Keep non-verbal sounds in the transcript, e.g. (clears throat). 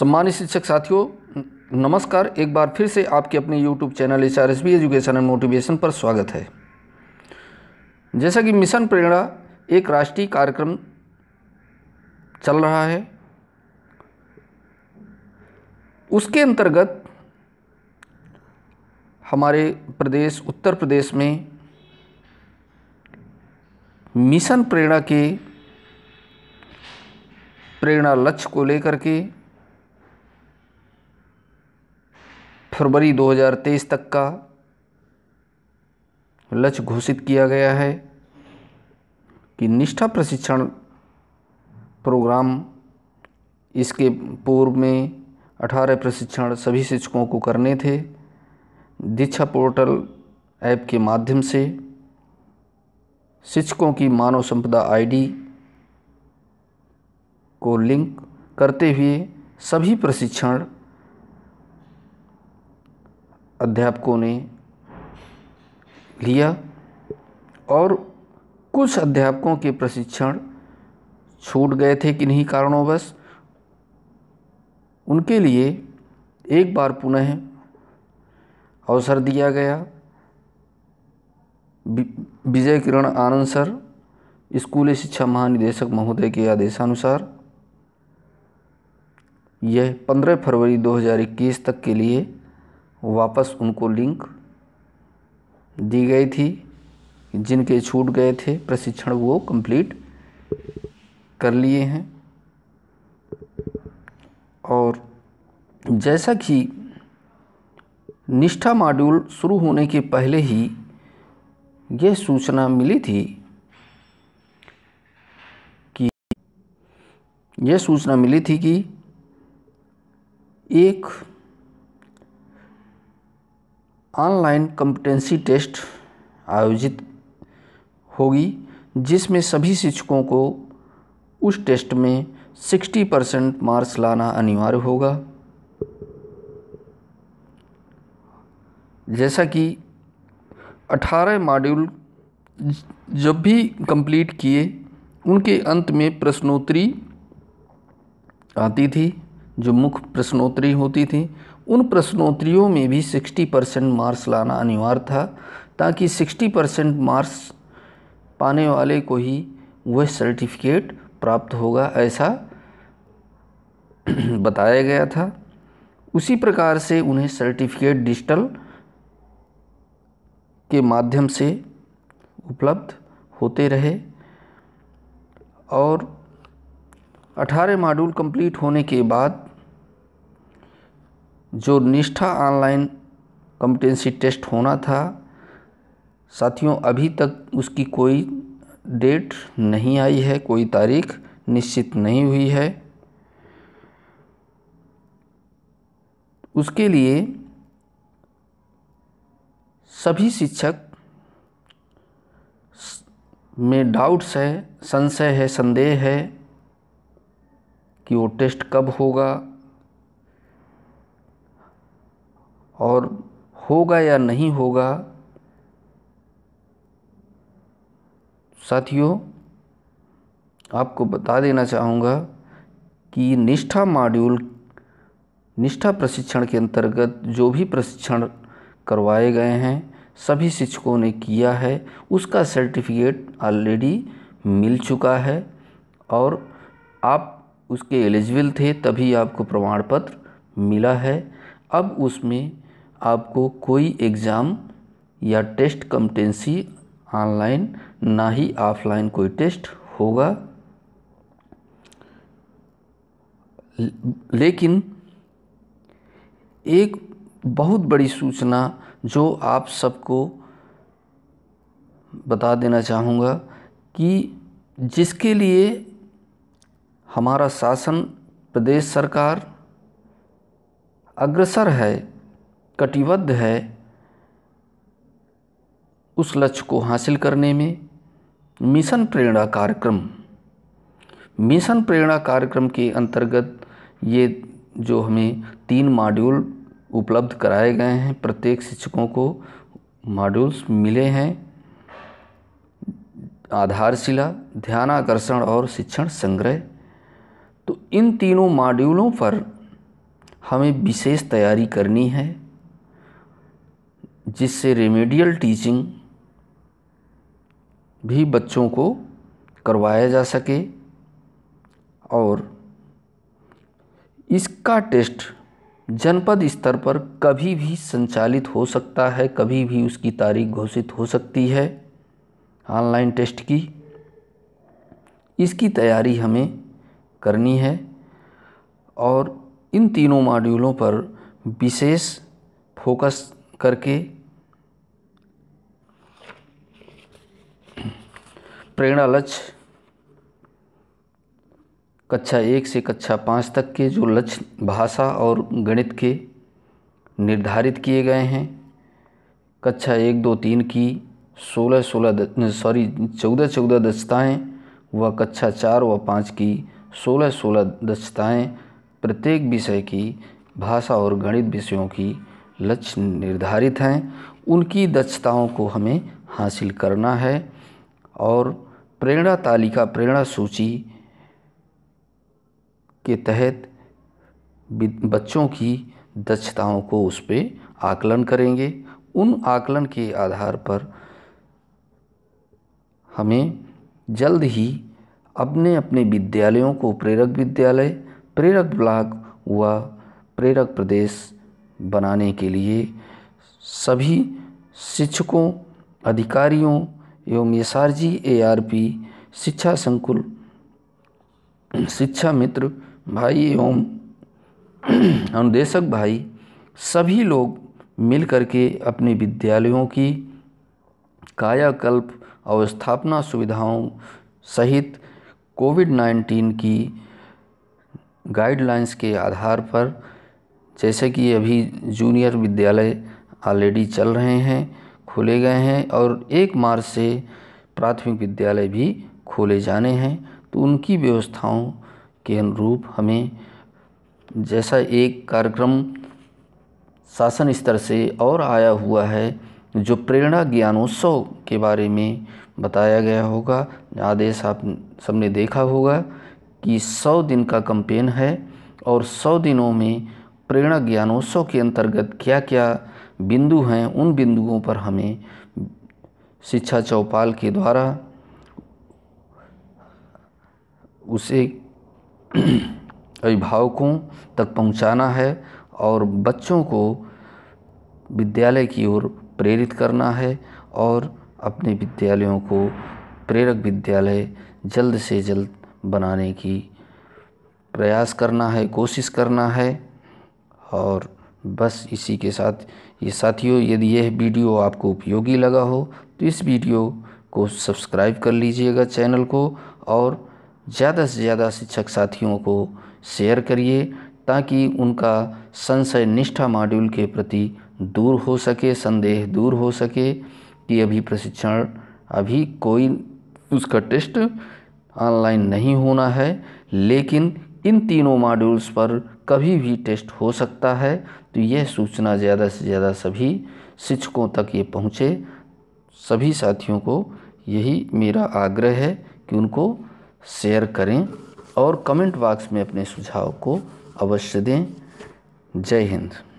सम्मानित शिक्षक साथियों नमस्कार एक बार फिर से आपके अपने YouTube channel H R S B education and motivation पर स्वागत है जैसा कि मिशन प्रेरणा एक राष्ट्रीय कार्यक्रम चल रहा है उसके अंतर्गत हमारे प्रदेश उत्तर प्रदेश में मिशन प्रेरणा के प्रेरणा लक्ष्य को लेकर के फरवरी 2023 तक का लक्ष्य घोषित किया गया है कि निष्ठा प्रशिक्षण प्रोग्राम इसके पूर्व में 18 प्रशिक्षण सभी शिक्षकों को करने थे दीक्षा पोर्टल ऐप के माध्यम से शिक्षकों की मानव संपदा आईडी को लिंक करते हुए सभी प्रशिक्षण अध्यापकों ने लिया और कुछ अध्यापकों के प्रशिक्षण छूट गए थे किन्हीं कारणों बस उनके लिए एक बार पुनः अवसर दिया गया विजय किरण आनंद सर स्कूली शिक्षा महानिदेशक महोदय के आदेशानुसार यह 15 फरवरी 2021 तक के लिए वापस उनको लिंक दी गई थी जिनके छूट गए थे प्रशिक्षण वो कंप्लीट कर लिए हैं और जैसा कि निष्ठा मॉड्यूल शुरू होने के पहले ही यह सूचना मिली थी कि यह सूचना मिली थी कि एक ऑनलाइन कॉम्पिटेंसी टेस्ट आयोजित होगी जिसमें सभी शिक्षकों को उस टेस्ट में 60 परसेंट मार्क्स लाना अनिवार्य होगा जैसा कि 18 मॉड्यूल जब भी कंप्लीट किए उनके अंत में प्रश्नोत्तरी आती थी जो मुख्य प्रश्नोत्तरी होती थी उन प्रश्नोत्तरियों में भी 60 परसेंट मार्क्स लाना अनिवार्य था ताकि 60 परसेंट मार्क्स पाने वाले को ही वह सर्टिफिकेट प्राप्त होगा ऐसा (clears throat) बताया गया था उसी प्रकार से उन्हें सर्टिफिकेट डिजिटल के माध्यम से उपलब्ध होते रहे और 18 मॉड्यूल कंप्लीट होने के बाद जो निष्ठा ऑनलाइन कॉम्पिटेंसी टेस्ट होना था साथियों अभी तक उसकी कोई डेट नहीं आई है कोई तारीख निश्चित नहीं हुई है उसके लिए सभी शिक्षक में डाउट्स है संशय है संदेह है कि वो टेस्ट कब होगा और होगा या नहीं होगा साथियों आपको बता देना चाहूँगा कि निष्ठा मॉड्यूल निष्ठा प्रशिक्षण के अंतर्गत जो भी प्रशिक्षण करवाए गए हैं सभी शिक्षकों ने किया है उसका सर्टिफिकेट ऑलरेडी मिल चुका है और आप उसके एलिजिबल थे तभी आपको प्रमाण पत्र मिला है अब उसमें आपको कोई एग्ज़ाम या टेस्ट कम्पटेंसी ऑनलाइन ना ही ऑफलाइन कोई टेस्ट होगा लेकिन एक बहुत बड़ी सूचना जो आप सबको बता देना चाहूँगा कि जिसके लिए हमारा शासन प्रदेश सरकार अग्रसर है कटिबद्ध है उस लक्ष्य को हासिल करने में मिशन प्रेरणा कार्यक्रम मिशन प्रेरणा कार्यक्रम के अंतर्गत ये जो हमें तीन मॉड्यूल उपलब्ध कराए गए हैं प्रत्येक शिक्षकों को मॉड्यूल्स मिले हैं आधारशिला ध्यानाकर्षण और शिक्षण संग्रह तो इन तीनों मॉड्यूलों पर हमें विशेष तैयारी करनी है जिससे रेमेडियल टीचिंग भी बच्चों को करवाया जा सके और इसका टेस्ट जनपद स्तर पर कभी भी संचालित हो सकता है कभी भी उसकी तारीख घोषित हो सकती है ऑनलाइन टेस्ट की इसकी तैयारी हमें करनी है और इन तीनों मॉड्यूलों पर विशेष फोकस करके प्रेरणा लक्ष्य कक्षा एक से कक्षा पाँच तक के जो लक्ष्य भाषा और गणित के निर्धारित किए गए हैं कक्षा एक दो तीन की सोलह सोलह सॉरी चौदह चौदह दक्षताएँ व कक्षा चार व पाँच की सोलह सोलह दक्षताएँ प्रत्येक विषय की भाषा और गणित विषयों की लक्ष्य निर्धारित हैं उनकी दक्षताओं को हमें हासिल करना है और प्रेरणा तालिका प्रेरणा सूची के तहत बच्चों की दक्षताओं को उस पर आकलन करेंगे उन आकलन के आधार पर हमें जल्द ही अपने अपने विद्यालयों को प्रेरक विद्यालय प्रेरक ब्लॉक व प्रेरक प्रदेश बनाने के लिए सभी शिक्षकों अधिकारियों एवं S R G A R P शिक्षा संकुल शिक्षा मित्र भाई एवं अनुदेशक भाई सभी लोग मिल के अपने विद्यालयों की कायाकल्प अवस्थापना सुविधाओं सहित कोविड नाइन्टीन की गाइडलाइंस के आधार पर जैसे कि अभी जूनियर विद्यालय ऑलरेडी चल रहे हैं खोले गए हैं और एक मार्च से प्राथमिक विद्यालय भी खोले जाने हैं तो उनकी व्यवस्थाओं के अनुरूप हमें जैसा एक कार्यक्रम शासन स्तर से और आया हुआ है जो प्रेरणा ज्ञानोत्सव के बारे में बताया गया होगा आदेश आप सबने देखा होगा कि सौ दिन का कंपेन है और सौ दिनों में प्रेरणा ज्ञानोत्सव के अंतर्गत क्या क्या बिंदु हैं उन बिंदुओं पर हमें शिक्षा चौपाल के द्वारा उसे (clears throat) अभिभावकों तक पहुंचाना है और बच्चों को विद्यालय की ओर प्रेरित करना है और अपने विद्यालयों को प्रेरक विद्यालय जल्द से जल्द बनाने की प्रयास करना है कोशिश करना है और बस इसी के साथ ये साथियों यदि यह वीडियो आपको उपयोगी लगा हो तो इस वीडियो को सब्सक्राइब कर लीजिएगा चैनल को और ज़्यादा से ज़्यादा शिक्षक साथियों को शेयर करिए ताकि उनका संशय निष्ठा मॉड्यूल के प्रति दूर हो सके संदेह दूर हो सके कि अभी प्रशिक्षण अभी कोई उसका टेस्ट ऑनलाइन नहीं होना है लेकिन इन तीनों मॉड्यूल्स पर कभी भी टेस्ट हो सकता है तो यह सूचना ज़्यादा से ज़्यादा सभी शिक्षकों तक ये पहुँचे सभी साथियों को यही मेरा आग्रह है कि उनको शेयर करें और कमेंट बॉक्स में अपने सुझाव को अवश्य दें जय हिंद